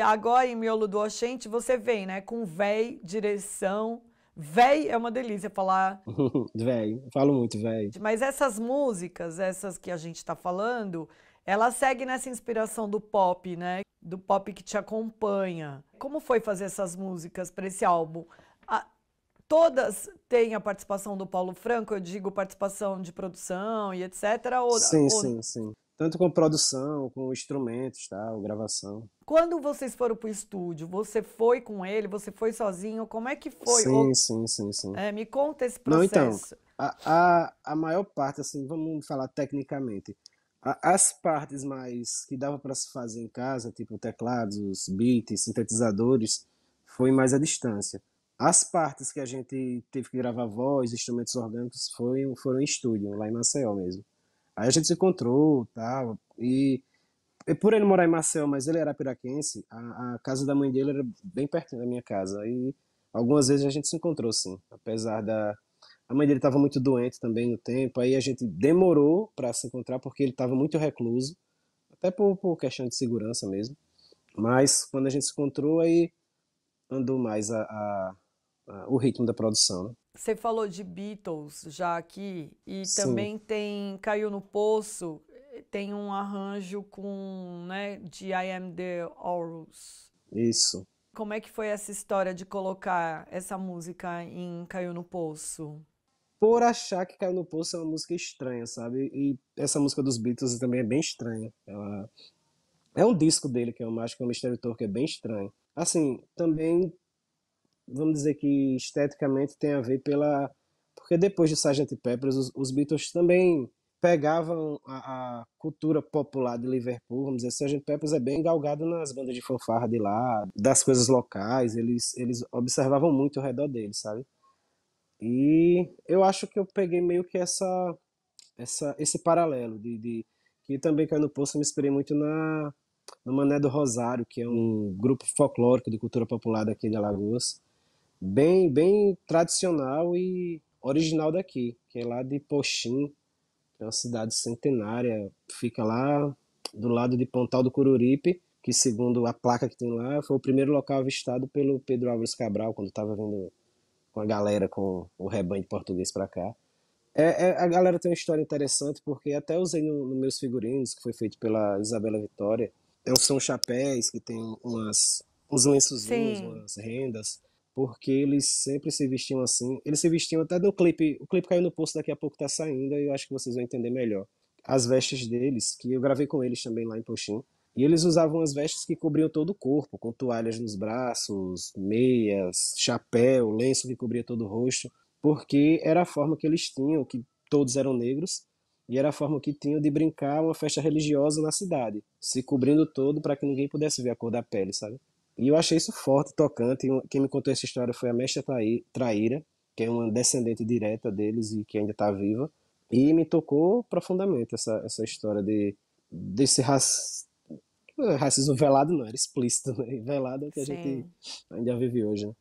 agora em Miolo do Oxente, você vem, né? Com véi, direção. Véi é uma delícia falar. véi, falo muito véi. Mas essas músicas, essas que a gente tá falando, ela segue nessa inspiração do pop, né? Do pop que te acompanha. Como foi fazer essas músicas para esse álbum? A, todas têm a participação do Paulo Franco, eu digo participação de produção e etc. Ou, sim, ou... sim, sim tanto com produção, com instrumentos, tal, tá? gravação. Quando vocês foram pro estúdio, você foi com ele, você foi sozinho, como é que foi? Sim, Ou... sim, sim, sim. É, me conta esse processo. Não, então, a, a, a maior parte, assim, vamos falar tecnicamente, a, as partes mais que dava para se fazer em casa, tipo teclados, beats, sintetizadores, foi mais à distância. As partes que a gente teve que gravar voz, instrumentos orgânicos, foi, foram em estúdio, lá em Maceió mesmo. Aí a gente se encontrou tal, e, e por ele morar em Maceió, mas ele era piraquense, a, a, casa da mãe dele era bem pertinho da minha casa, e algumas vezes a gente se encontrou sim, apesar da... A mãe dele estava muito doente também no tempo, aí a gente demorou para se encontrar porque ele estava muito recluso, até por, por questão de segurança mesmo. Mas quando a gente se encontrou, aí andou mais a, a, a o ritmo da produção. Né? Você falou de Beatles já aqui e Sim. também tem Caiu no Poço, tem um arranjo com, né, de I Am The Horus. Isso. Como é que foi essa história de colocar essa música em Caiu no Poço? Por achar que Caiu no Poço é uma música estranha, sabe? E essa música dos Beatles também é bem estranha. Ela... É um disco dele, que é o Mágico é o Mistério Tour, que é bem estranho. Assim, também vamos dizer que esteticamente tem a ver pela. Porque depois de Sgt. Peppers, os, os Beatles também pegavam a, a, cultura popular de Liverpool, vamos dizer, Sgt. Peppers é bem galgado nas bandas de fanfarra de lá, das coisas locais, eles, eles observavam muito ao redor deles, sabe? E eu acho que eu peguei meio que essa, essa esse paralelo, de, de que também caiu no posto, eu me inspirei muito na, no Mané do Rosário, que é um grupo folclórico de cultura popular daqui de Alagoas, bem, bem tradicional e original daqui, que é lá de Poxim, que é uma cidade centenária, fica lá do lado de Pontal do Cururipe, que segundo a placa que tem lá, foi o primeiro local avistado pelo Pedro Álvares Cabral, quando estava vindo com a galera, com o rebanho de português para cá. É, é, a galera tem uma história interessante, porque até usei nos no meus figurinos, que foi feito pela Isabela Vitória, é são chapéus que tem umas, uns lençozinhos, Sim. umas rendas, porque eles sempre se vestiam assim. Eles se vestiam até do clipe. O clipe caiu no posto, daqui a pouco tá saindo e eu acho que vocês vão entender melhor. As vestes deles, que eu gravei com eles também lá em Pochim. E eles usavam as vestes que cobriam todo o corpo, com toalhas nos braços, meias, chapéu, lenço que cobria todo o rosto, porque era a forma que eles tinham, que todos eram negros, e era a forma que tinham de brincar uma festa religiosa na cidade, se cobrindo todo para que ninguém pudesse ver a cor da pele, sabe? E eu achei isso forte, tocante. Quem me contou essa história foi a mestra Traíra, que é uma descendente direta deles e que ainda está viva. E me tocou profundamente essa, essa história de, desse rac... Eh, racismo velado, não, era explícito, né? Velado é que Sim. a gente ainda vive hoje, né?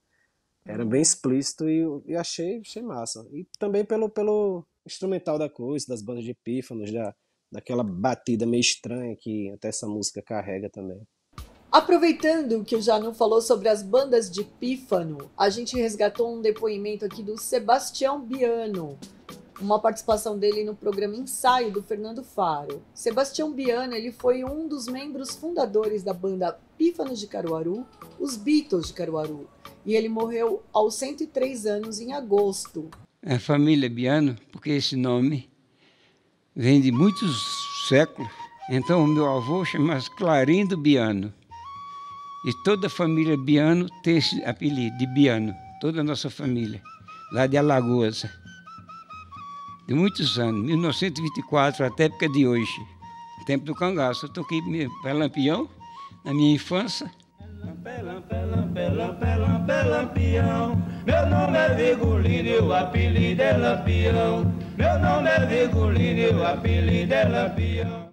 Era uhum. bem explícito e, achei, achei massa. E também pelo, pelo instrumental da coisa, das bandas de pífanos, da, daquela batida meio estranha que até essa música carrega também. Aproveitando que o Janu falou sobre as bandas de pífano, a gente resgatou um depoimento aqui do Sebastião Biano, uma participação dele no programa Ensaio do Fernando Faro. Sebastião Biano, ele foi um dos membros fundadores da banda Pífanos de Caruaru, os Beatles de Caruaru, e ele morreu aos 103 anos em agosto. É a família Biano, porque esse nome vem de muitos séculos, então, o meu avô chamava Clarindo Biano. E toda a família Biano tem esse apelido de Biano, toda a nossa família, lá de Alagoas. De muitos anos, 1924 até a época de hoje, tempo do cangaço. Eu toquei Lampião, na minha infância. Meu nome é Virgulino, o apelido é Lampião. Meu nome é Virgulino, o apelido é Lampião.